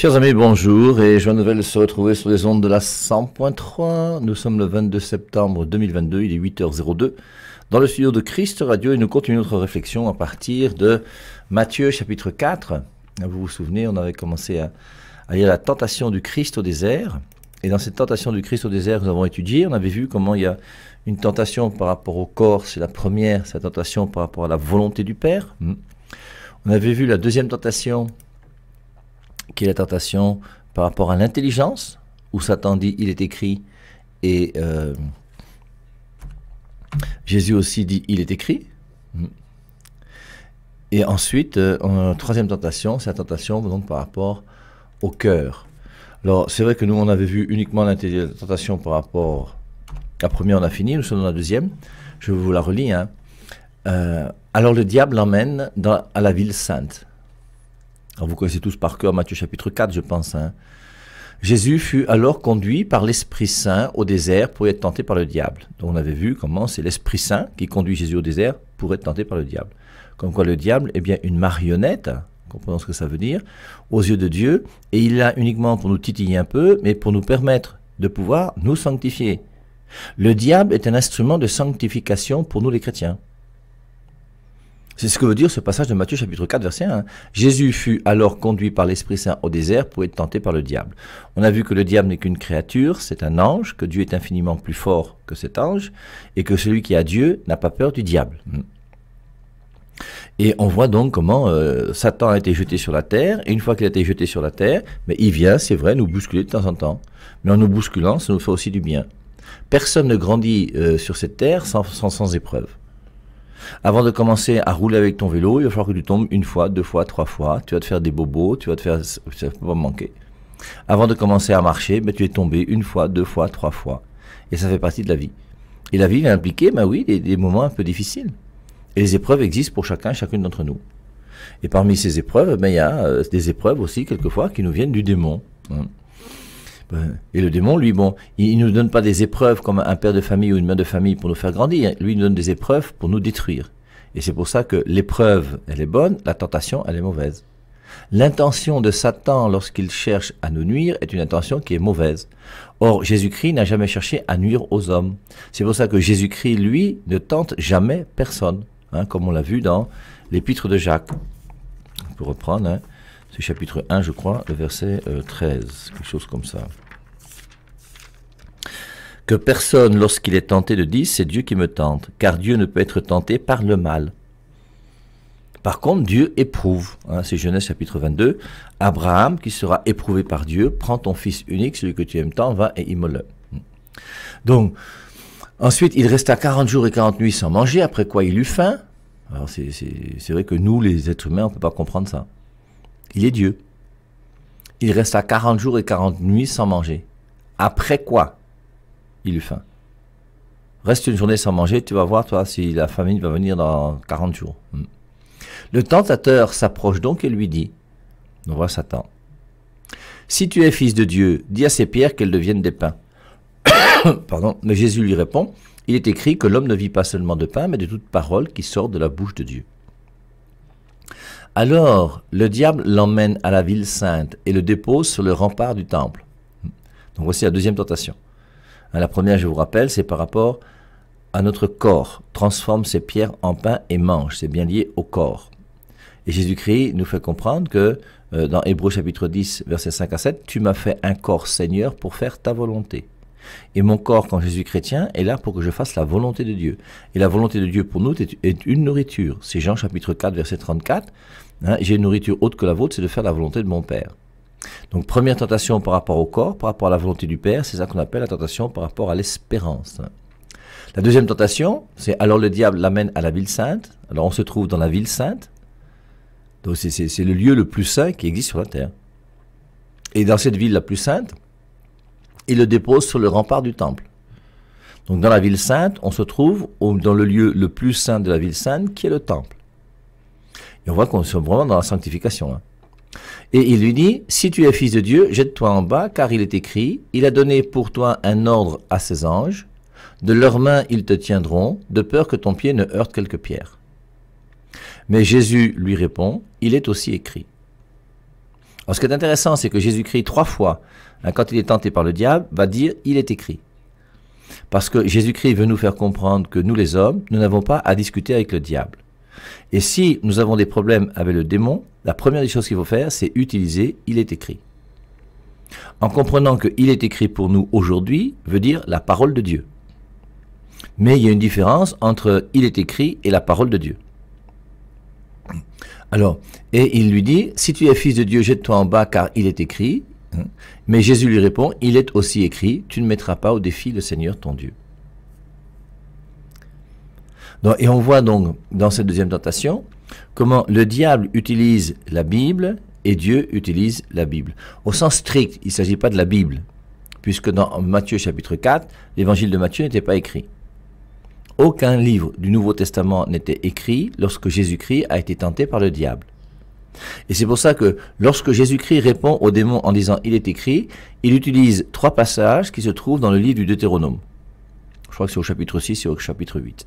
Chers amis, bonjour et joie nouvelle se retrouver sur les ondes de la 100.3. Nous sommes le 22 septembre 2022, il est 8h02 dans le studio de Christ Radio et nous continuons notre réflexion à partir de Matthieu chapitre 4. Vous vous souvenez, on avait commencé à, à lire la tentation du Christ au désert. Et dans cette tentation du Christ au désert, nous avons étudié, on avait vu comment il y a une tentation par rapport au corps, c'est la première, c'est la tentation par rapport à la volonté du Père. Hmm. On avait vu la deuxième tentation qui est la tentation par rapport à l'intelligence, où Satan dit il est écrit, et euh, Jésus aussi dit il est écrit. Et ensuite, euh, troisième tentation, c'est la tentation donc par rapport au cœur. Alors, c'est vrai que nous, on avait vu uniquement la tentation par rapport. La première, on a fini, nous sommes dans la deuxième. Je vous la relis. Hein. Euh, alors, le diable l'emmène à la ville sainte vous connaissez tous par cœur Matthieu chapitre 4, je pense. Hein. Jésus fut alors conduit par l'Esprit Saint au désert pour être tenté par le diable. Donc on avait vu comment c'est l'Esprit Saint qui conduit Jésus au désert pour être tenté par le diable. Comme quoi le diable est bien une marionnette, comprenons ce que ça veut dire, aux yeux de Dieu, et il l'a uniquement pour nous titiller un peu, mais pour nous permettre de pouvoir nous sanctifier. Le diable est un instrument de sanctification pour nous les chrétiens. C'est ce que veut dire ce passage de Matthieu chapitre 4 verset 1. Jésus fut alors conduit par l'Esprit Saint au désert pour être tenté par le diable. On a vu que le diable n'est qu'une créature, c'est un ange, que Dieu est infiniment plus fort que cet ange, et que celui qui a Dieu n'a pas peur du diable. Et on voit donc comment euh, Satan a été jeté sur la terre, et une fois qu'il a été jeté sur la terre, mais il vient, c'est vrai, nous bousculer de temps en temps. Mais en nous bousculant, ça nous fait aussi du bien. Personne ne grandit euh, sur cette terre sans, sans épreuve. Avant de commencer à rouler avec ton vélo, il va falloir que tu tombes une fois, deux fois, trois fois. Tu vas te faire des bobos, tu vas te faire, ça va manquer. Avant de commencer à marcher, ben, tu es tombé une fois, deux fois, trois fois. Et ça fait partie de la vie. Et la vie est impliquée, ben oui, des, moments un peu difficiles. Et les épreuves existent pour chacun, chacune d'entre nous. Et parmi ces épreuves, ben, il y a euh, des épreuves aussi, quelquefois, qui nous viennent du démon. Hein. Et le démon, lui, bon, il ne nous donne pas des épreuves comme un père de famille ou une mère de famille pour nous faire grandir. Lui, il nous donne des épreuves pour nous détruire. Et c'est pour ça que l'épreuve, elle est bonne, la tentation, elle est mauvaise. L'intention de Satan lorsqu'il cherche à nous nuire est une intention qui est mauvaise. Or, Jésus-Christ n'a jamais cherché à nuire aux hommes. C'est pour ça que Jésus-Christ, lui, ne tente jamais personne, hein, comme on l'a vu dans l'épître de Jacques. pour reprendre. Hein chapitre 1, je crois, le verset 13, euh, quelque chose comme ça. Que personne, lorsqu'il est tenté, de dise c'est Dieu qui me tente, car Dieu ne peut être tenté par le mal. Par contre, Dieu éprouve. Hein, c'est Genèse chapitre 22. Abraham, qui sera éprouvé par Dieu, prend ton fils unique, celui que tu aimes tant, va et immole. Donc, ensuite, il resta 40 jours et 40 nuits sans manger, après quoi il eut faim. Alors, c'est vrai que nous, les êtres humains, on peut pas comprendre ça. Il est Dieu. Il resta 40 jours et 40 nuits sans manger. Après quoi Il eut faim. Reste une journée sans manger, tu vas voir, toi, si la famine va venir dans 40 jours. Hmm. Le tentateur s'approche donc et lui dit, on voit Satan, si tu es fils de Dieu, dis à ces pierres qu'elles deviennent des pains. Pardon, mais Jésus lui répond, il est écrit que l'homme ne vit pas seulement de pain, mais de toute parole qui sort de la bouche de Dieu. Alors le diable l'emmène à la ville sainte et le dépose sur le rempart du temple. Donc voici la deuxième tentation. Hein, la première, je vous rappelle, c'est par rapport à notre corps. Transforme ces pierres en pain et mange. C'est bien lié au corps. Et Jésus-Christ nous fait comprendre que euh, dans Hébreu chapitre 10, versets 5 à 7, Tu m'as fait un corps Seigneur pour faire ta volonté. Et mon corps, quand je suis chrétien, est là pour que je fasse la volonté de Dieu. Et la volonté de Dieu pour nous est une nourriture. C'est Jean chapitre 4, verset 34. Hein, J'ai une nourriture haute que la vôtre, c'est de faire la volonté de mon Père. Donc première tentation par rapport au corps, par rapport à la volonté du Père, c'est ça qu'on appelle la tentation par rapport à l'espérance. La deuxième tentation, c'est alors le diable l'amène à la ville sainte. Alors on se trouve dans la ville sainte. Donc c'est le lieu le plus saint qui existe sur la terre. Et dans cette ville la plus sainte, et le dépose sur le rempart du temple. Donc dans la ville sainte, on se trouve dans le lieu le plus saint de la ville sainte, qui est le temple. Et on voit qu'on est vraiment dans la sanctification. Hein. Et il lui dit, si tu es fils de Dieu, jette-toi en bas, car il est écrit, il a donné pour toi un ordre à ses anges, de leurs mains ils te tiendront, de peur que ton pied ne heurte quelque pierre. Mais Jésus lui répond, il est aussi écrit ce qui est intéressant, c'est que Jésus-Christ, trois fois, hein, quand il est tenté par le diable, va dire Il est écrit. Parce que Jésus-Christ veut nous faire comprendre que nous, les hommes, nous n'avons pas à discuter avec le diable. Et si nous avons des problèmes avec le démon, la première des choses qu'il faut faire, c'est utiliser Il est écrit. En comprenant que Il est écrit pour nous aujourd'hui veut dire la parole de Dieu. Mais il y a une différence entre Il est écrit et la parole de Dieu. Alors, et il lui dit, si tu es fils de Dieu, jette-toi en bas, car il est écrit. Hein. Mais Jésus lui répond, il est aussi écrit, tu ne mettras pas au défi le Seigneur ton Dieu. et on voit donc dans cette deuxième tentation comment le diable utilise la Bible et Dieu utilise la Bible. Au sens strict, il ne s'agit pas de la Bible, puisque dans Matthieu chapitre 4, l'évangile de Matthieu n'était pas écrit. Aucun livre du Nouveau Testament n'était écrit lorsque Jésus-Christ a été tenté par le diable. Et c'est pour ça que lorsque Jésus-Christ répond au démon en disant il est écrit, il utilise trois passages qui se trouvent dans le livre du Deutéronome. Je crois que c'est au chapitre 6 et au chapitre 8.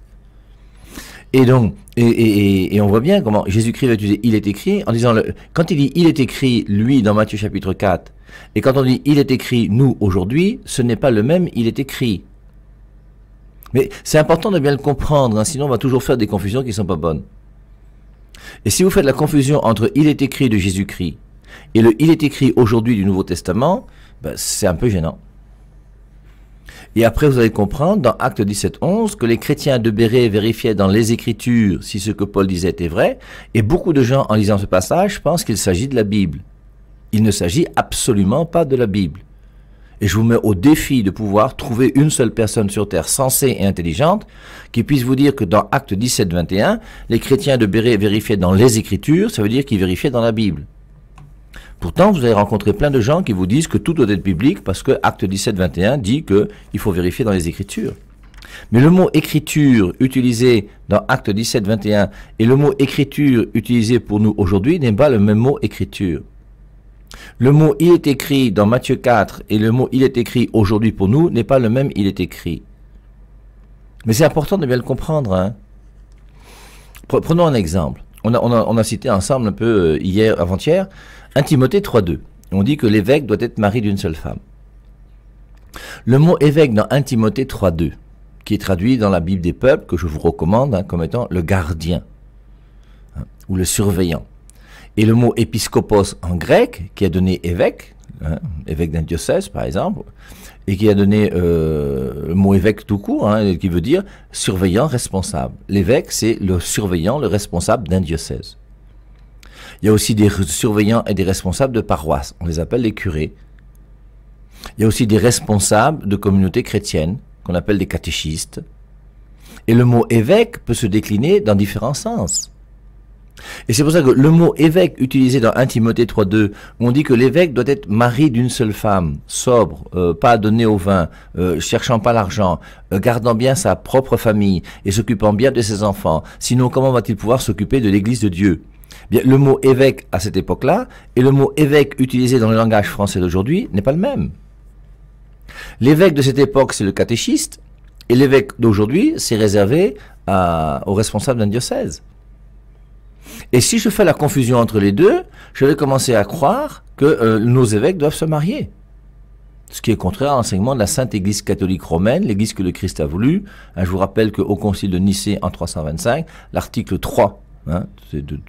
Et donc, et, on voit bien comment Jésus-Christ va utiliser il est écrit en disant, quand il dit il est écrit, lui, dans Matthieu chapitre 4, et quand on dit il est écrit, nous, aujourd'hui, ce n'est pas le même il est écrit. Mais c'est important de bien le comprendre, hein, sinon on va toujours faire des confusions qui ne sont pas bonnes. Et si vous faites la confusion entre il est écrit de Jésus-Christ et le il est écrit aujourd'hui du Nouveau Testament, ben, c'est un peu gênant. Et après, vous allez comprendre dans Acte 17, 11 que les chrétiens de Béret vérifiaient dans les Écritures si ce que Paul disait était vrai, et beaucoup de gens, en lisant ce passage, pensent qu'il s'agit de la Bible. Il ne s'agit absolument pas de la Bible. Et je vous mets au défi de pouvoir trouver une seule personne sur Terre sensée et intelligente qui puisse vous dire que dans Acte 17, 21, les chrétiens de Béret vérifiaient dans les Écritures, ça veut dire qu'ils vérifiaient dans la Bible. Pourtant, vous allez rencontrer plein de gens qui vous disent que tout doit être biblique parce que Acte 17, 21 dit qu'il faut vérifier dans les Écritures. Mais le mot écriture utilisé dans Acte 17, 21 et le mot écriture utilisé pour nous aujourd'hui n'est pas le même mot écriture. Le mot il est écrit dans Matthieu 4 et le mot il est écrit aujourd'hui pour nous n'est pas le même il est écrit. Mais c'est important de bien le comprendre. Hein. Prenons un exemple. On a, cité ensemble un peu euh, hier, avant-hier, 1 Timothée 3.2. On dit que l'évêque doit être mari d'une seule femme. Le mot évêque dans 1 Timothée 3.2, qui est traduit dans la Bible des peuples, que je vous recommande hein, comme étant le gardien hein, ou le surveillant. Et le mot épiscopos en grec, qui a donné évêque, hein, évêque d'un diocèse par exemple, et qui a donné euh, le mot évêque tout court, hein, qui veut dire surveillant responsable. L'évêque, c'est le surveillant, le responsable d'un diocèse. Il y a aussi des surveillants et des responsables de paroisses, on les appelle les curés. Il y a aussi des responsables de communautés chrétiennes, qu'on appelle des catéchistes. Et le mot évêque peut se décliner dans différents sens. Et c'est pour ça que le mot évêque utilisé dans 1 Timothée 3.2, on dit que l'évêque doit être mari d'une seule femme, sobre, euh, pas donné au vin, euh, cherchant pas l'argent, euh, gardant bien sa propre famille et s'occupant bien de ses enfants. Sinon, comment va-t-il pouvoir s'occuper de l'Église de Dieu Le mot évêque à cette époque-là et le mot évêque utilisé dans le langage français d'aujourd'hui n'est pas le même. L'évêque de cette époque, c'est le catéchiste, et l'évêque d'aujourd'hui, c'est réservé aux responsables d'un diocèse. Et si je fais la confusion entre les deux, je vais commencer à croire que euh, nos évêques doivent se marier. Ce qui est contraire à l'enseignement de la Sainte Église catholique romaine, l'Église que le Christ a voulu. Hein, je vous rappelle qu'au Concile de Nicée en 325, l'article 3 hein, de,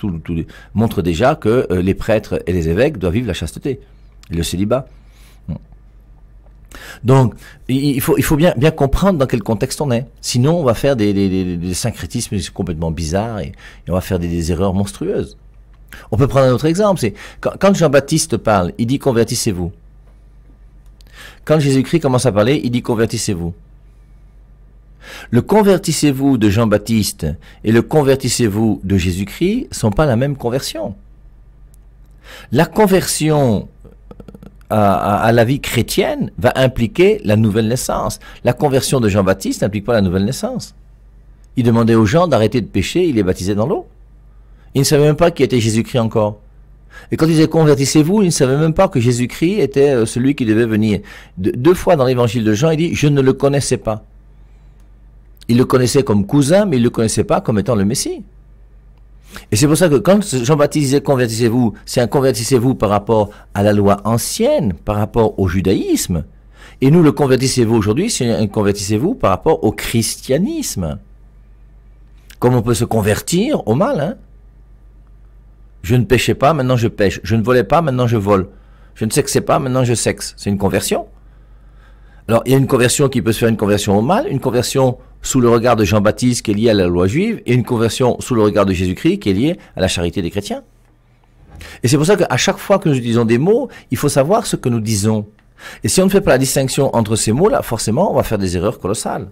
montre déjà que euh, les prêtres et les évêques doivent vivre la chasteté le célibat. Donc, il faut, il faut bien, bien comprendre dans quel contexte on est. Sinon, on va faire des, des, des syncrétismes complètement bizarres et, on va faire des, erreurs monstrueuses. On peut prendre un autre exemple, c'est quand, quand Jean-Baptiste parle, il dit convertissez-vous. Quand Jésus-Christ commence à parler, il dit convertissez-vous. Le convertissez-vous de Jean-Baptiste et le convertissez-vous de Jésus-Christ sont pas la même conversion. La conversion à, la vie chrétienne va impliquer la nouvelle naissance. La conversion de Jean-Baptiste n'implique pas la nouvelle naissance. Il demandait aux gens d'arrêter de pécher, il les baptisait dans l'eau. Il ne savait même pas qui était Jésus-Christ encore. Et quand il disait convertissez-vous, il ne savait même pas que Jésus-Christ était euh, celui qui devait venir. deux fois dans l'évangile de Jean, il dit, je ne le connaissais pas. Il le connaissait comme cousin, mais il ne le connaissait pas comme étant le Messie. Et c'est pour ça que quand Jean-Baptiste disait convertissez-vous, c'est un convertissez-vous par rapport à la loi ancienne, par rapport au judaïsme. Et nous, le convertissez-vous aujourd'hui, c'est un convertissez-vous par rapport au christianisme. Comme on peut se convertir au mal. Hein. Je ne pêchais pas, maintenant je pêche. Je ne volais pas, maintenant je vole. Je ne sexais pas, maintenant je sexe. C'est une conversion. Alors, il y a une conversion qui peut se faire une conversion au mal, une conversion sous le regard de Jean-Baptiste qui est liée à la loi juive, et une conversion sous le regard de Jésus-Christ qui est liée à la charité des chrétiens. Et c'est pour ça qu'à chaque fois que nous disons des mots, il faut savoir ce que nous disons. Et si on ne fait pas la distinction entre ces mots-là, forcément, on va faire des erreurs colossales.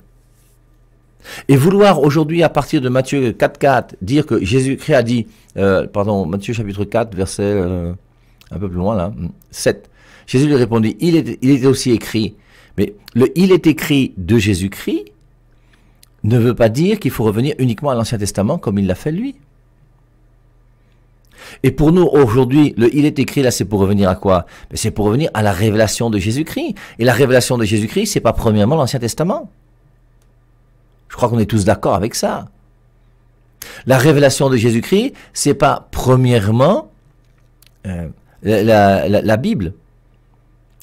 Et vouloir aujourd'hui, à partir de Matthieu 4.4, dire que Jésus-Christ a dit, euh, pardon, Matthieu chapitre 4, verset euh, un peu plus loin là, 7. Jésus lui répondit, il était il est aussi écrit, mais le il est écrit de Jésus-Christ ne veut pas dire qu'il faut revenir uniquement à l'Ancien Testament comme il l'a fait lui. Et pour nous, aujourd'hui, le il est écrit, là, c'est pour revenir à quoi ben, C'est pour revenir à la révélation de Jésus-Christ. Et la révélation de Jésus-Christ, c'est pas premièrement l'Ancien Testament. Je crois qu'on est tous d'accord avec ça. La révélation de Jésus-Christ, c'est pas premièrement euh, la, Bible.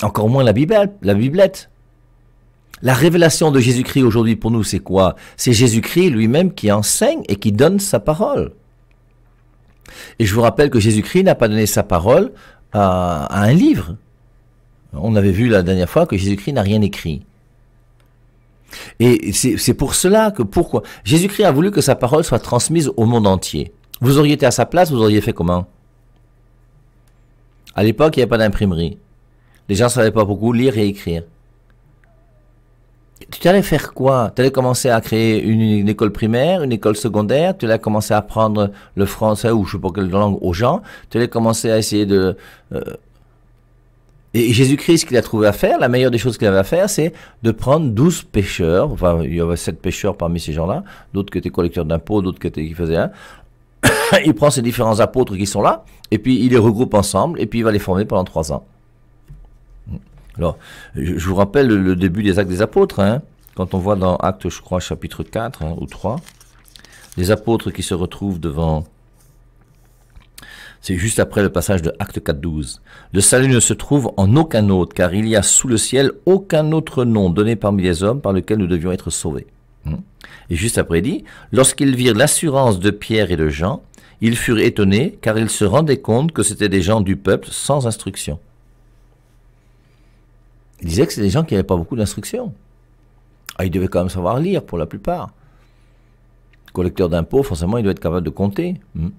Encore moins la Bible, la Biblette. La révélation de Jésus-Christ aujourd'hui pour nous, c'est quoi C'est Jésus-Christ lui-même qui enseigne et qui donne sa parole. Et je vous rappelle que Jésus-Christ n'a pas donné sa parole à, un livre. On avait vu la dernière fois que Jésus-Christ n'a rien écrit. Et c'est pour cela que pourquoi Jésus-Christ a voulu que sa parole soit transmise au monde entier. Vous auriez été à sa place, vous auriez fait comment À l'époque, il n'y avait pas d'imprimerie. Les gens ne savaient pas beaucoup lire et écrire. Tu allais faire quoi Tu allais commencer à créer une, école primaire, une école secondaire, tu allais commencer à apprendre le français ou je sais pas quelle langue aux gens, tu allais commencer à essayer de... Euh, et Jésus-Christ, ce qu'il a trouvé à faire, la meilleure des choses qu'il avait à faire, c'est de prendre 12 pêcheurs, enfin il y avait 7 pêcheurs parmi ces gens-là, d'autres qui étaient collecteurs d'impôts, d'autres qui, qui faisaient... il prend ces différents apôtres qui sont là, et puis il les regroupe ensemble, et puis il va les former pendant 3 ans. Alors, je vous rappelle le début des actes des apôtres, hein. quand on voit dans Actes, je crois, chapitre 4 hein, ou 3, les apôtres qui se retrouvent devant... C'est juste après le passage de Acte 12 Le salut ne se trouve en aucun autre, car il y a sous le ciel aucun autre nom donné parmi les hommes par lequel nous devions être sauvés. Hmm. Et juste après dit, lorsqu'ils virent l'assurance de Pierre et de Jean, ils furent étonnés, car ils se rendaient compte que c'était des gens du peuple sans instruction. Il disait que c'est des gens qui n'avaient pas beaucoup d'instruction. Ah, ils devaient quand même savoir lire pour la plupart. collecteur d'impôts, forcément, il doit être capable de compter. Hmm.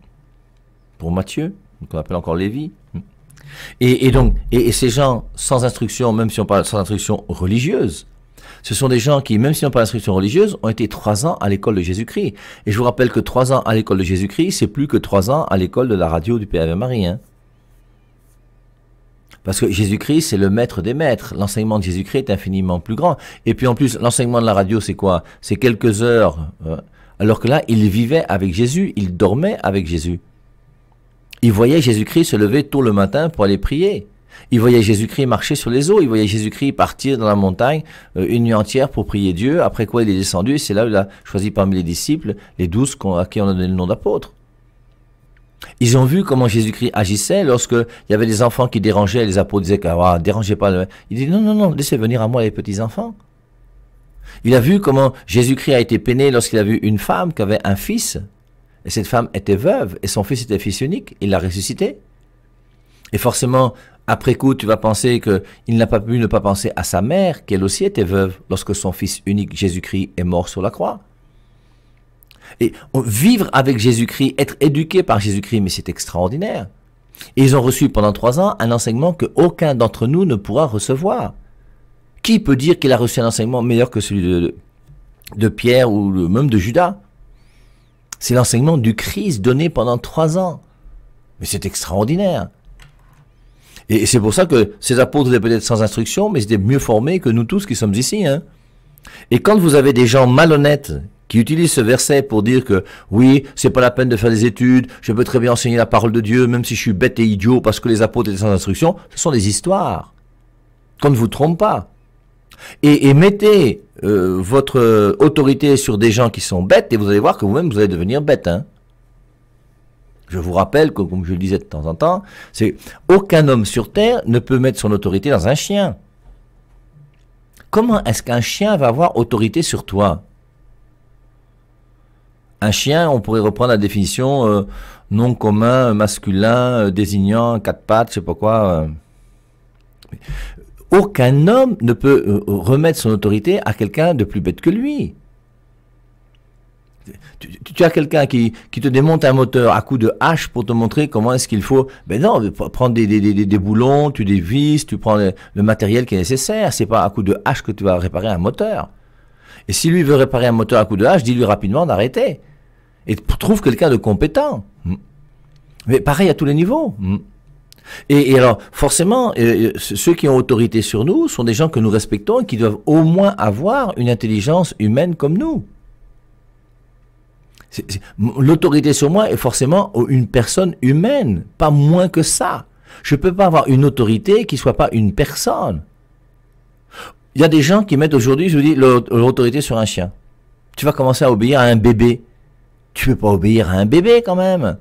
Pour Matthieu, qu'on appelle encore Lévi. Hmm. Et, donc, et, ces gens sans instruction, même si on parle sans instruction religieuse, ce sont des gens qui, même si on parle d'instruction religieuse, ont été trois ans à l'école de Jésus-Christ. Et je vous rappelle que trois ans à l'école de Jésus-Christ, c'est plus que trois ans à l'école de la radio du Père Marie. Hein. Parce que Jésus-Christ, c'est le maître des maîtres. L'enseignement de Jésus-Christ est infiniment plus grand. Et puis en plus, l'enseignement de la radio, c'est quoi C'est quelques heures. Euh, alors que là, il vivait avec Jésus, il dormait avec Jésus. Il voyait Jésus-Christ se lever tôt le matin pour aller prier. Il voyait Jésus-Christ marcher sur les eaux. Il voyait Jésus-Christ partir dans la montagne euh, une nuit entière pour prier Dieu. Après quoi, il est descendu. C'est là où il a choisi parmi les disciples les douze à qui on a donné le nom d'apôtre. Ils ont vu comment Jésus-Christ agissait lorsque il y avait des enfants qui dérangeaient, les apôtres disaient ah, dérangez pas. Le... Il dit non, non, non, laissez venir à moi les petits enfants. Il a vu comment Jésus-Christ a été peiné lorsqu'il a vu une femme qui avait un fils. Et cette femme était veuve et son fils était fils unique. Il l'a ressuscité. Et forcément, après coup, tu vas penser qu'il n'a pas pu ne pas penser à sa mère, qu'elle aussi était veuve, lorsque son fils unique Jésus-Christ est mort sur la croix. Et vivre avec Jésus-Christ, être éduqué par Jésus-Christ, mais c'est extraordinaire. Et ils ont reçu pendant trois ans un enseignement que aucun d'entre nous ne pourra recevoir. Qui peut dire qu'il a reçu un enseignement meilleur que celui de, Pierre ou même de Judas C'est l'enseignement du Christ donné pendant trois ans. Mais c'est extraordinaire. Et c'est pour ça que ces apôtres étaient peut-être sans instruction, mais ils étaient mieux formés que nous tous qui sommes ici. Hein. Et quand vous avez des gens malhonnêtes qui utilise ce verset pour dire que oui, c'est pas la peine de faire des études, je peux très bien enseigner la parole de Dieu, même si je suis bête et idiot parce que les apôtres étaient sans instruction, ce sont des histoires. Qu'on ne vous trompe pas. Et, mettez euh, votre autorité sur des gens qui sont bêtes et vous allez voir que vous-même vous allez devenir bête. Hein. Je vous rappelle, que, comme je le disais de temps en temps, c'est aucun homme sur terre ne peut mettre son autorité dans un chien. Comment est-ce qu'un chien va avoir autorité sur toi un chien, on pourrait reprendre la définition euh, non commun, masculin, euh, désignant, quatre pattes, je sais pas quoi. Euh. Aucun homme ne peut remettre son autorité à quelqu'un de plus bête que lui. Tu, as quelqu'un qui, te démonte un moteur à coup de hache pour te montrer comment est-ce qu'il faut. Ben non, prendre des, des, des, boulons, tu des vis, tu prends le, matériel qui est nécessaire. C'est pas à coup de hache que tu vas réparer un moteur. Et si lui veut réparer un moteur à coup de hache, dis-lui rapidement d'arrêter et trouve quelqu'un de compétent. Hmm. Mais pareil à tous les niveaux. Hmm. Et, alors, forcément, euh, euh, ceux qui ont autorité sur nous sont des gens que nous respectons et qui doivent au moins avoir une intelligence humaine comme nous. L'autorité sur moi est forcément une personne humaine, pas moins que ça. Je ne peux pas avoir une autorité qui ne soit pas une personne. Il y a des gens qui mettent aujourd'hui, je vous dis, l'autorité sur un chien. Tu vas commencer à obéir à un bébé. Tu peux pas obéir à un bébé quand même.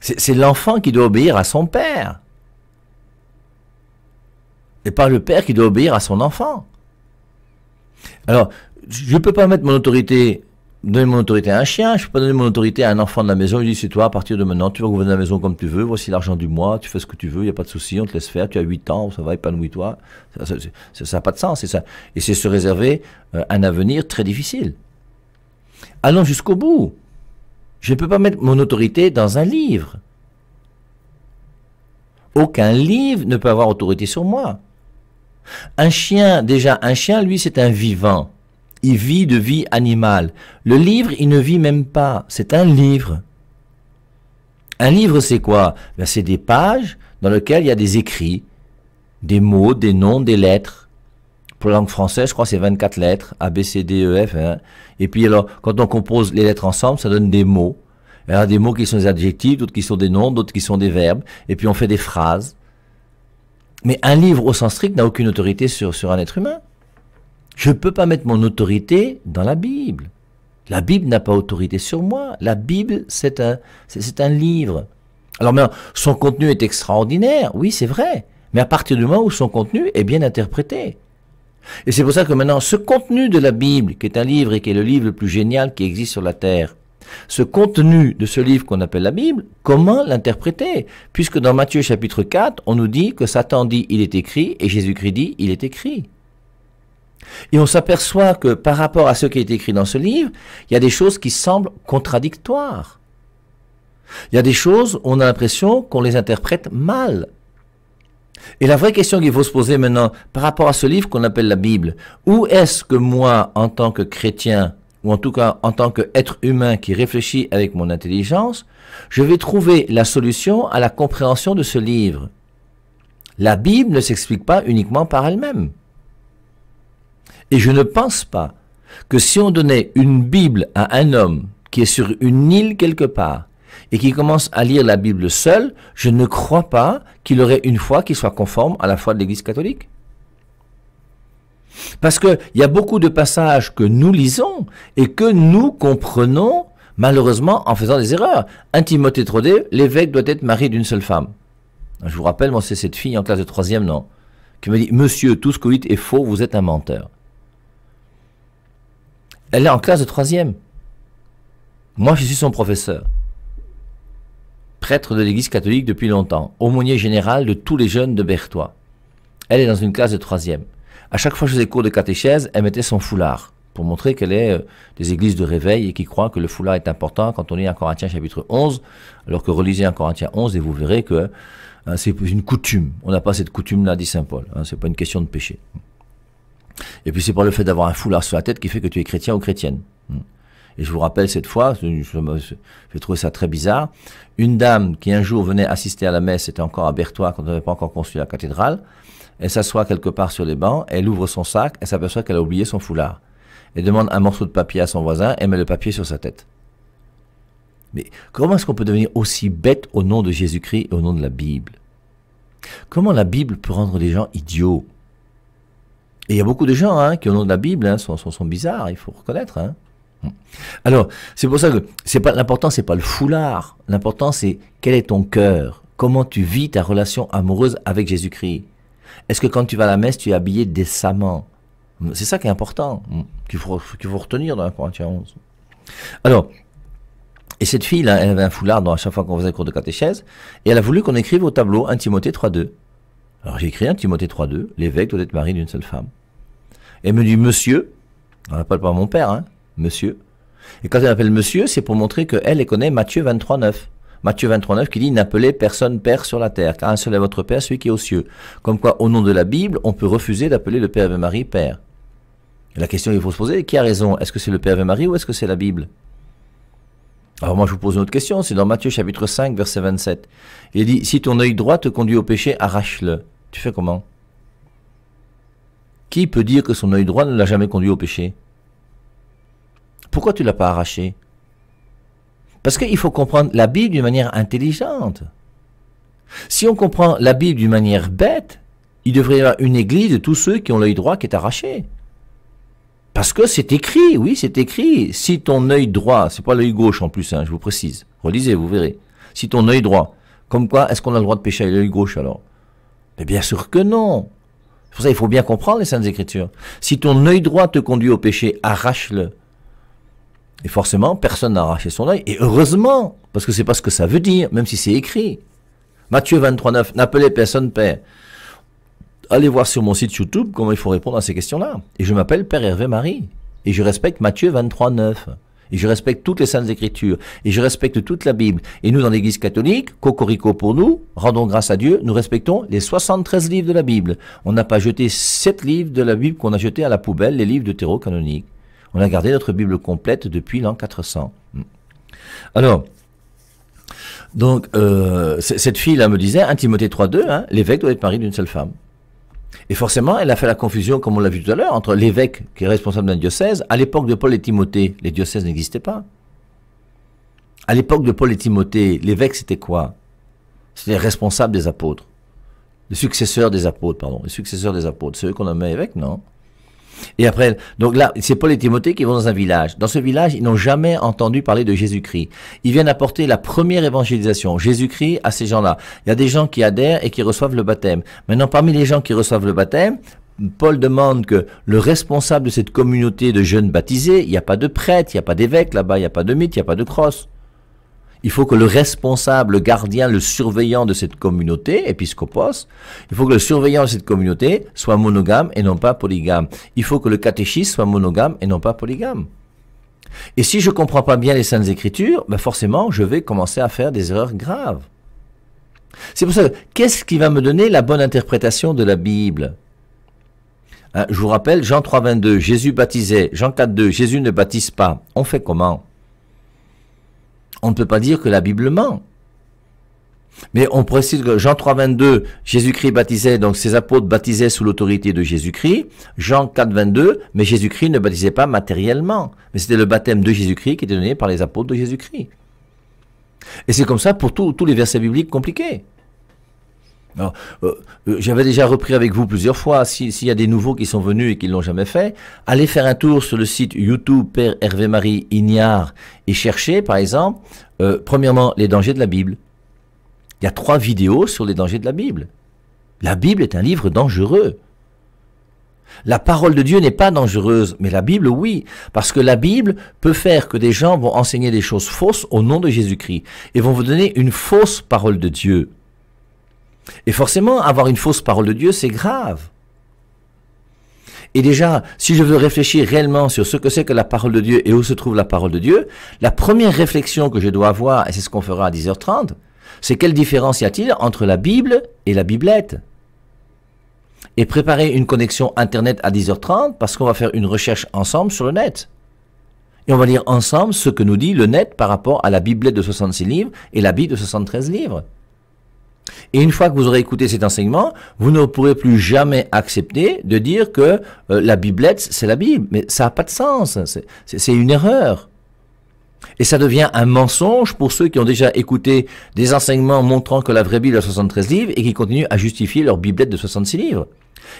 C'est l'enfant qui doit obéir à son père. Et pas le père qui doit obéir à son enfant. Alors, je ne peux pas mettre mon autorité, donner mon autorité à un chien, je ne peux pas donner mon autorité à un enfant de la maison. Il dit, c'est toi, à partir de maintenant, tu vas gouverner la maison comme tu veux, voici l'argent du mois, tu fais ce que tu veux, il n'y a pas de souci, on te laisse faire, tu as 8 ans, ça va, épanouis-toi. Ça n'a pas de sens. Et, ça, et c'est se réserver euh, un avenir très difficile. Allons jusqu'au bout. Je ne peux pas mettre mon autorité dans un livre. Aucun livre ne peut avoir autorité sur moi. Un chien, déjà, un chien, lui, c'est un vivant. Il vit de vie animale. Le livre, il ne vit même pas. C'est un livre. Un livre, c'est quoi ben, C'est des pages dans lesquelles il y a des écrits, des mots, des noms, des lettres. Pour la langue française, je crois c'est 24 lettres, A, B, C, D, E, F. Hein. Et puis alors, quand on compose les lettres ensemble, ça donne des mots. Il y des mots qui sont des adjectifs, d'autres qui sont des noms, d'autres qui sont des verbes. Et puis on fait des phrases. Mais un livre au sens strict n'a aucune autorité sur, sur un être humain. Je ne peux pas mettre mon autorité dans la Bible. La Bible n'a pas autorité sur moi. La Bible, c'est un, un livre. Alors, mais son contenu est extraordinaire. Oui, c'est vrai. Mais à partir du moment où son contenu est bien interprété. Et c'est pour ça que maintenant, ce contenu de la Bible, qui est un livre et qui est le livre le plus génial qui existe sur la Terre, ce contenu de ce livre qu'on appelle la Bible, comment l'interpréter Puisque dans Matthieu chapitre 4, on nous dit que Satan dit il est écrit et Jésus-Christ dit il est écrit. Et on s'aperçoit que par rapport à ce qui est écrit dans ce livre, il y a des choses qui semblent contradictoires. Il y a des choses, on a l'impression qu'on les interprète mal. Et la vraie question qu'il faut se poser maintenant par rapport à ce livre qu'on appelle la Bible, où est-ce que moi, en tant que chrétien, ou en tout cas en tant qu'être humain qui réfléchit avec mon intelligence, je vais trouver la solution à la compréhension de ce livre La Bible ne s'explique pas uniquement par elle-même. Et je ne pense pas que si on donnait une Bible à un homme qui est sur une île quelque part, et qui commence à lire la Bible seul, je ne crois pas qu'il aurait une foi qui soit conforme à la foi de l'Église catholique. Parce qu'il y a beaucoup de passages que nous lisons et que nous comprenons malheureusement en faisant des erreurs. Un Timothée Trodé, l'évêque doit être marié d'une seule femme. Je vous rappelle, moi c'est cette fille en classe de troisième, non Qui me dit, monsieur, tout ce que vous dites est faux, vous êtes un menteur. Elle est en classe de troisième. Moi je suis son professeur prêtre de l'Église catholique depuis longtemps, aumônier général de tous les jeunes de Berthois. Elle est dans une classe de troisième. À chaque fois que je faisais cours de catéchèse, elle mettait son foulard pour montrer qu'elle est euh, des églises de réveil et qui croient que le foulard est important quand on lit en Corinthiens chapitre 11, alors que relisez en Corinthiens 11 et vous verrez que hein, c'est une coutume. On n'a pas cette coutume-là, dit Saint Paul. Hein. c'est pas une question de péché. Et puis c'est pas le fait d'avoir un foulard sur la tête qui fait que tu es chrétien ou chrétienne. Hmm. Et je vous rappelle cette fois, j'ai trouvé ça très bizarre, une dame qui un jour venait assister à la messe, c'était encore à Bertois quand on n'avait pas encore construit la cathédrale, elle s'assoit quelque part sur les bancs, elle ouvre son sac, elle s'aperçoit qu'elle a oublié son foulard. Elle demande un morceau de papier à son voisin et met le papier sur sa tête. Mais comment est-ce qu'on peut devenir aussi bête au nom de Jésus-Christ et au nom de la Bible Comment la Bible peut rendre les gens idiots Et il y a beaucoup de gens hein, qui, au nom de la Bible, hein, sont, sont, bizarres, il faut reconnaître. Hein. Alors, c'est pour ça que c'est pas l'important, c'est pas le foulard. L'important, c'est quel est ton cœur. Comment tu vis ta relation amoureuse avec Jésus-Christ. Est-ce que quand tu vas à la messe, tu es habillé décemment C'est ça qui est important, hum, qu'il faut, faut retenir dans la Corinthiens 11. Alors, et cette fille, là, elle avait un foulard dans, à chaque fois qu'on faisait le cours de catéchèse, et elle a voulu qu'on écrive au tableau un Timothée 3.2. Alors j'ai écrit 1 Timothée 3.2, l'évêque doit être mari d'une seule femme. Et elle me dit, monsieur, on n'appelle pas mon père, hein, monsieur. Et quand elle appelle monsieur, c'est pour montrer qu'elle connaît Matthieu 23.9. Matthieu 23.9 qui dit N'appelez personne Père sur la terre, car un seul est votre Père, celui qui est aux cieux. Comme quoi, au nom de la Bible, on peut refuser d'appeler le Père de Marie Père. la question qu'il faut se poser, qui a raison Est-ce que c'est le Père de Marie ou est-ce que c'est la Bible alors moi je vous pose une autre question, c'est dans Matthieu chapitre 5 verset 27. Il dit, si ton œil droit te conduit au péché, arrache-le. Tu fais comment Qui peut dire que son œil droit ne l'a jamais conduit au péché pourquoi tu l'as pas arraché Parce qu'il faut comprendre la Bible d'une manière intelligente. Si on comprend la Bible d'une manière bête, il devrait y avoir une église de tous ceux qui ont l'œil droit qui est arraché. Parce que c'est écrit, oui, c'est écrit. Si ton œil droit, c'est pas l'œil gauche en plus, hein, je vous précise, relisez, vous verrez. Si ton œil droit, comme quoi, est-ce qu'on a le droit de pécher avec l'œil gauche alors Mais bien sûr que non. C'est pour ça qu'il faut bien comprendre les Saintes Écritures. Si ton œil droit te conduit au péché, arrache-le. Et forcément, personne n'a arraché son œil. Et heureusement, parce que c'est pas ce que ça veut dire, même si c'est écrit. Matthieu 23,9, n'appelez personne Père. Allez voir sur mon site YouTube comment il faut répondre à ces questions-là. Et je m'appelle Père Hervé Marie. Et je respecte Matthieu 23, Et je respecte toutes les saintes écritures. Et je respecte toute la Bible. Et nous, dans l'église catholique, cocorico pour nous, rendons grâce à Dieu, nous respectons les 73 livres de la Bible. On n'a pas jeté 7 livres de la Bible qu'on a jetés à la poubelle, les livres de terreau canonique. On a gardé notre Bible complète depuis l'an 400. Hmm. Alors, donc, euh, cette fille-là me disait, 1 Timothée 3.2, hein, l'évêque doit être mari d'une seule femme. Et forcément, elle a fait la confusion, comme on l'a vu tout à l'heure, entre l'évêque qui est responsable d'un diocèse. À l'époque de Paul et Timothée, les diocèses n'existaient pas. À l'époque de Paul et Timothée, l'évêque, c'était quoi C'était responsable des apôtres. Le successeur des apôtres, pardon. Le successeur des apôtres. C'est eux qu'on nommait évêque, non et après, donc là, c'est Paul et Timothée qui vont dans un village. Dans ce village, ils n'ont jamais entendu parler de Jésus-Christ. Ils viennent apporter la première évangélisation, Jésus-Christ, à ces gens-là. Il y a des gens qui adhèrent et qui reçoivent le baptême. Maintenant, parmi les gens qui reçoivent le baptême, Paul demande que le responsable de cette communauté de jeunes baptisés, il n'y a pas de prêtre, il n'y a pas d'évêque là-bas, il n'y a pas de mythe, il n'y a pas de crosse. Il faut que le responsable, le gardien, le surveillant de cette communauté, épiscopos, il faut que le surveillant de cette communauté soit monogame et non pas polygame. Il faut que le catéchisme soit monogame et non pas polygame. Et si je ne comprends pas bien les Saintes Écritures, ben forcément, je vais commencer à faire des erreurs graves. C'est pour ça, qu'est-ce qui va me donner la bonne interprétation de la Bible hein, Je vous rappelle, Jean 3, 22, Jésus baptisait. Jean 4, 2, Jésus ne baptise pas. On fait comment on ne peut pas dire que la Bible ment. Mais on précise que Jean 3, 22, Jésus-Christ baptisait, donc ses apôtres baptisaient sous l'autorité de Jésus-Christ. Jean 4, 22, mais Jésus-Christ ne baptisait pas matériellement. Mais c'était le baptême de Jésus-Christ qui était donné par les apôtres de Jésus-Christ. Et c'est comme ça pour tous les versets bibliques compliqués. Euh, euh, j'avais déjà repris avec vous plusieurs fois. S'il y a des nouveaux qui sont venus et qui ne l'ont jamais fait, allez faire un tour sur le site YouTube Père Hervé-Marie Ignard et cherchez, par exemple, euh, premièrement, les dangers de la Bible. Il y a trois vidéos sur les dangers de la Bible. La Bible est un livre dangereux. La parole de Dieu n'est pas dangereuse, mais la Bible, oui, parce que la Bible peut faire que des gens vont enseigner des choses fausses au nom de Jésus-Christ et vont vous donner une fausse parole de Dieu. Et forcément, avoir une fausse parole de Dieu, c'est grave. Et déjà, si je veux réfléchir réellement sur ce que c'est que la parole de Dieu et où se trouve la parole de Dieu, la première réflexion que je dois avoir, et c'est ce qu'on fera à 10h30, c'est quelle différence y a-t-il entre la Bible et la Biblette Et préparer une connexion Internet à 10h30 parce qu'on va faire une recherche ensemble sur le net. Et on va lire ensemble ce que nous dit le net par rapport à la Biblette de 66 livres et la Bible de 73 livres. Et une fois que vous aurez écouté cet enseignement, vous ne pourrez plus jamais accepter de dire que euh, la Biblette, c'est la Bible. Mais ça n'a pas de sens. C'est une erreur. Et ça devient un mensonge pour ceux qui ont déjà écouté des enseignements montrant que la vraie Bible a 73 livres et qui continuent à justifier leur Biblette de 66 livres.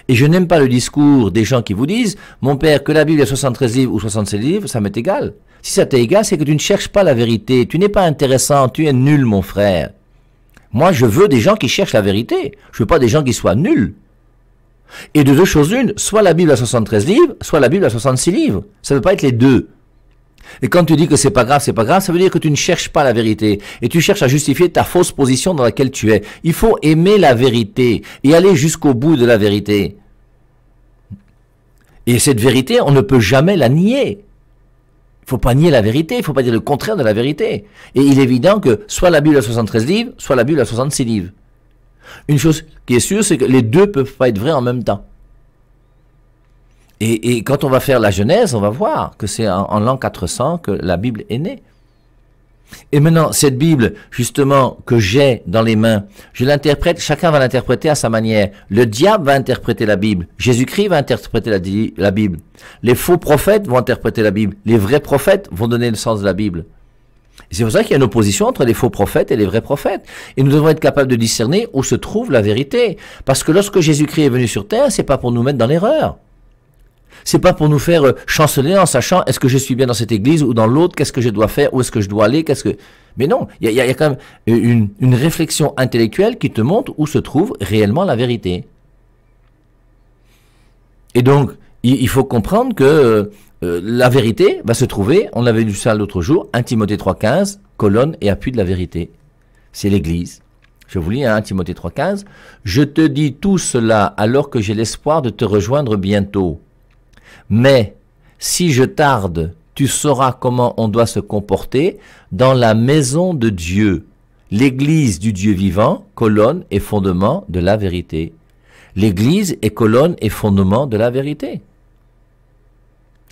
Et je n'aime pas le discours des gens qui vous disent, mon père, que la Bible a 73 livres ou 66 livres, ça m'est égal. Si ça t'est égal, c'est que tu ne cherches pas la vérité, tu n'es pas intéressant, tu es nul, mon frère. Moi, je veux des gens qui cherchent la vérité. Je veux pas des gens qui soient nuls. Et de deux choses une, soit la Bible à 73 livres, soit la Bible à 66 livres. Ça ne peut pas être les deux. Et quand tu dis que c'est pas grave, c'est pas grave, ça veut dire que tu ne cherches pas la vérité et tu cherches à justifier ta fausse position dans laquelle tu es. Il faut aimer la vérité et aller jusqu'au bout de la vérité. Et cette vérité, on ne peut jamais la nier faut pas nier la vérité, il faut pas dire le contraire de la vérité. Et il est évident que soit la Bible a 73 livres, soit la Bible a 66 livres. Une chose qui est sûre, c'est que les deux ne peuvent pas être vrais en même temps. Et, quand on va faire la Genèse, on va voir que c'est en l'an 400 que la Bible est née. Et maintenant, cette Bible, justement, que j'ai dans les mains, je l'interprète, chacun va l'interpréter à sa manière. Le diable va interpréter la Bible. Jésus-Christ va interpréter la, Bible. Les faux prophètes vont interpréter la Bible. Les vrais prophètes vont donner le sens de la Bible. C'est pour ça qu'il y a une opposition entre les faux prophètes et les vrais prophètes. Et nous devons être capables de discerner où se trouve la vérité. Parce que lorsque Jésus-Christ est venu sur terre, ce n'est pas pour nous mettre dans l'erreur. C'est pas pour nous faire euh, chanceler en sachant est-ce que je suis bien dans cette église ou dans l'autre, qu'est-ce que je dois faire, où est-ce que je dois aller, qu'est-ce que. Mais non, il y, a, quand même euh, une, réflexion intellectuelle qui te montre où se trouve réellement la vérité. Et donc, il, faut comprendre que euh, la vérité va se trouver, on avait lu ça l'autre jour, 1 Timothée 3.15, colonne et appui de la vérité. C'est l'Église. Je vous lis 1 hein, Timothée 3.15. Je te dis tout cela alors que j'ai l'espoir de te rejoindre bientôt. Mais si je tarde, tu sauras comment on doit se comporter dans la maison de Dieu, l'église du Dieu vivant, colonne et fondement de la vérité. L'église est colonne et fondement de la vérité.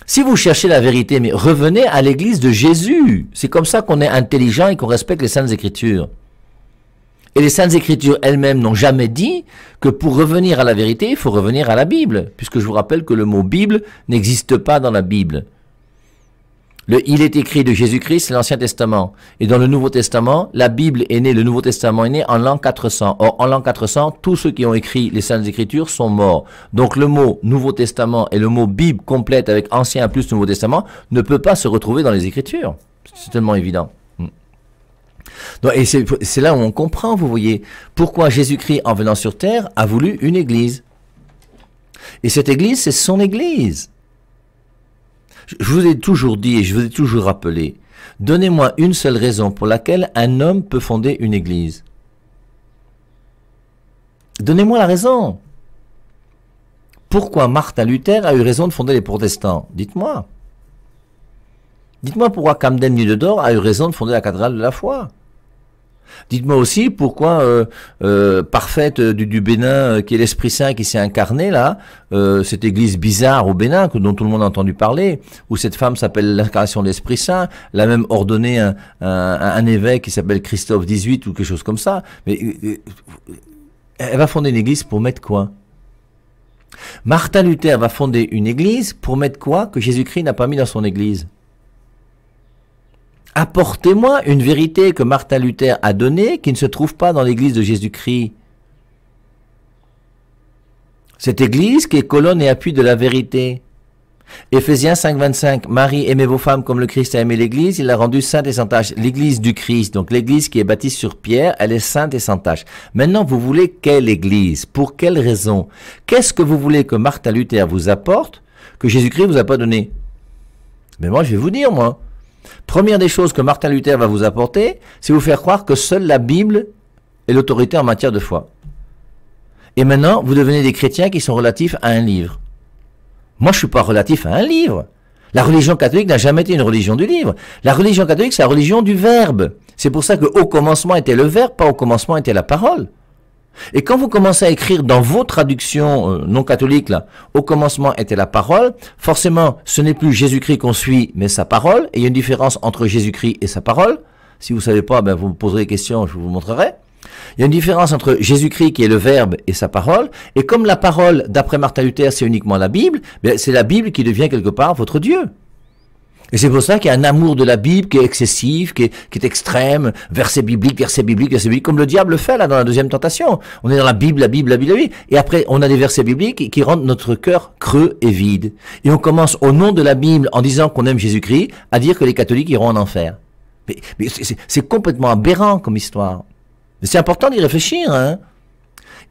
Si vous cherchez la vérité, mais revenez à l'église de Jésus. C'est comme ça qu'on est intelligent et qu'on respecte les saintes écritures. Et les Saintes Écritures elles-mêmes n'ont jamais dit que pour revenir à la vérité, il faut revenir à la Bible, puisque je vous rappelle que le mot Bible n'existe pas dans la Bible. Le Il est écrit de Jésus-Christ, c'est l'Ancien Testament. Et dans le Nouveau Testament, la Bible est née, le Nouveau Testament est né en l'an 400. Or, en l'an 400, tous ceux qui ont écrit les Saintes Écritures sont morts. Donc le mot Nouveau Testament et le mot Bible complète avec Ancien plus Nouveau Testament ne peut pas se retrouver dans les Écritures. C'est tellement évident et c'est là où on comprend, vous voyez, pourquoi Jésus-Christ, en venant sur terre, a voulu une église. Et cette église, c'est son église. Je vous ai toujours dit et je vous ai toujours rappelé, donnez-moi une seule raison pour laquelle un homme peut fonder une église. Donnez-moi la raison. Pourquoi Martin Luther a eu raison de fonder les protestants Dites-moi. Dites-moi pourquoi Camden Dor a eu raison de fonder la cathédrale de la foi. Dites-moi aussi pourquoi euh, euh, parfaite euh, du, Bénin, qui est l'Esprit Saint qui s'est incarné là, cette église bizarre au Bénin dont tout le monde a entendu parler, où cette femme s'appelle l'incarnation de l'Esprit Saint, l'a même ordonné un, un, évêque qui s'appelle Christophe XVIII ou quelque chose comme ça. Mais elle va fonder une église pour mettre quoi Martin Luther va fonder une église pour mettre quoi que Jésus-Christ n'a pas mis dans son église Apportez-moi une vérité que Martin Luther a donnée qui ne se trouve pas dans l'église de Jésus-Christ. Cette église qui est colonne et appui de la vérité. Éphésiens 5.25 Marie, aimez vos femmes comme le Christ a aimé l'église, il l'a rendue sainte et sans tache. L'église du Christ, donc l'église qui est bâtie sur pierre, elle est sainte et sans tache. Maintenant, vous voulez quelle église? Pour quelle raison? Qu'est-ce que vous voulez que Martin Luther vous apporte que Jésus-Christ vous a pas donné? Mais moi, je vais vous dire, moi. Première des choses que Martin Luther va vous apporter, c'est vous faire croire que seule la Bible est l'autorité en matière de foi. Et maintenant, vous devenez des chrétiens qui sont relatifs à un livre. Moi, je ne suis pas relatif à un livre. La religion catholique n'a jamais été une religion du livre. La religion catholique, c'est la religion du verbe. C'est pour ça que au commencement était le verbe, pas au commencement était la parole. Et quand vous commencez à écrire dans vos traductions euh, non catholiques, au commencement était la parole, forcément, ce n'est plus Jésus-Christ qu'on suit, mais sa parole. Et il y a une différence entre Jésus-Christ et sa parole. Si vous ne savez pas, ben, vous me poserez des questions, je vous montrerai. Il y a une différence entre Jésus-Christ qui est le Verbe et sa parole, et comme la parole, d'après Martin Luther, c'est uniquement la Bible, ben, c'est la Bible qui devient quelque part votre Dieu. Et c'est pour ça qu'il y a un amour de la Bible qui est excessif, qui est, qui est extrême, verset biblique, verset biblique, verset biblique, comme le diable fait là dans la deuxième tentation. On est dans la Bible, la Bible, la Bible, la Bible. Et après, on a des versets bibliques qui rendent notre cœur creux et vide. Et on commence au nom de la Bible, en disant qu'on aime Jésus-Christ, à dire que les catholiques iront en enfer. Mais, c'est complètement aberrant comme histoire. c'est important d'y réfléchir, hein.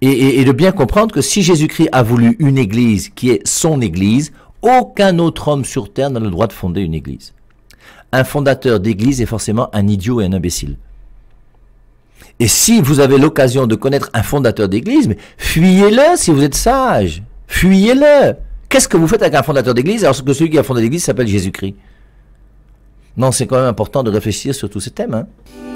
et de bien comprendre que si Jésus-Christ a voulu une église qui est son église, aucun autre homme sur Terre n'a le droit de fonder une église. Un fondateur d'église est forcément un idiot et un imbécile. Et si vous avez l'occasion de connaître un fondateur d'église, fuyez-le si vous êtes sage. Fuyez-le. Qu'est-ce que vous faites avec un fondateur d'église alors que celui qui a fondé l'église s'appelle Jésus-Christ Non, c'est quand même important de réfléchir sur tous ces thèmes. Hein.